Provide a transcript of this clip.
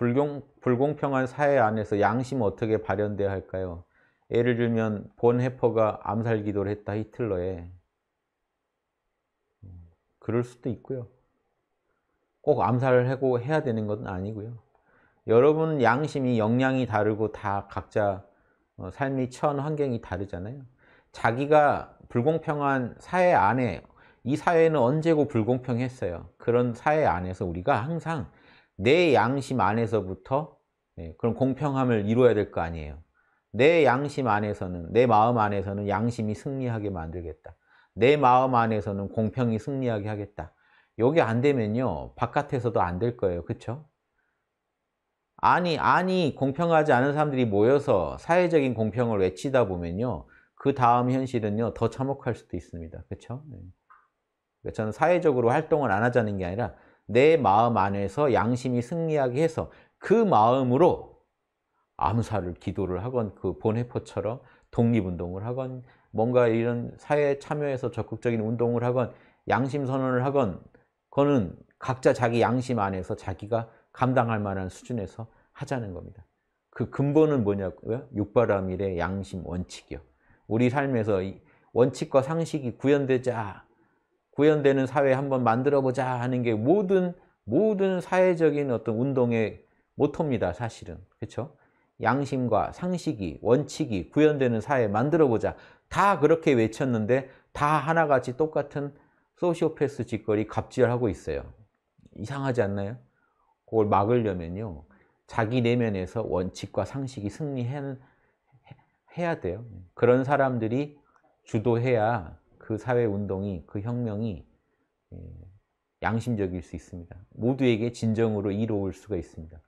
불공, 불공평한 사회 안에서 양심 어떻게 발현돼야 할까요? 예를 들면 본 해퍼가 암살 기도를 했다 히틀러에 그럴 수도 있고요. 꼭 암살을 하고 해야 되는 건 아니고요. 여러분 양심이 역량이 다르고 다 각자 어, 삶이 처한 환경이 다르잖아요. 자기가 불공평한 사회 안에 이 사회는 언제고 불공평했어요. 그런 사회 안에서 우리가 항상 내 양심 안에서부터 네, 그런 공평함을 이루어야 될 거 아니에요. 내 양심 안에서는 내 마음 안에서는 양심이 승리하게 만들겠다. 내 마음 안에서는 공평이 승리하게 하겠다. 여기 안 되면요. 바깥에서도 안 될 거예요. 그렇죠? 아니, 아니 공평하지 않은 사람들이 모여서 사회적인 공평을 외치다 보면요. 그 다음 현실은요. 더 참혹할 수도 있습니다. 그렇죠? 저는 사회적으로 활동을 안 하자는 게 아니라 내 마음 안에서 양심이 승리하게 해서 그 마음으로 암살을 기도를 하건 그 본회포처럼 독립운동을 하건 뭔가 이런 사회에 참여해서 적극적인 운동을 하건 양심 선언을 하건 그거는 각자 자기 양심 안에서 자기가 감당할 만한 수준에서 하자는 겁니다. 그 근본은 뭐냐고요? 육바라밀의 양심 원칙이요. 우리 삶에서 원칙과 상식이 구현되자 구현되는 사회 한번 만들어 보자 하는 게 모든 모든 사회적인 어떤 운동의 모토입니다. 사실은. 그렇죠? 양심과 상식이, 원칙이 구현되는 사회 만들어 보자. 다 그렇게 외쳤는데 다 하나같이 똑같은 소시오패스 짓거리 갑질하고 있어요. 이상하지 않나요? 그걸 막으려면요. 자기 내면에서 원칙과 상식이 승리해야 돼요. 그런 사람들이 주도해야 그 사회운동이, 그 혁명이 예, 양심적일 수 있습니다. 모두에게 진정으로 이로울 수가 있습니다.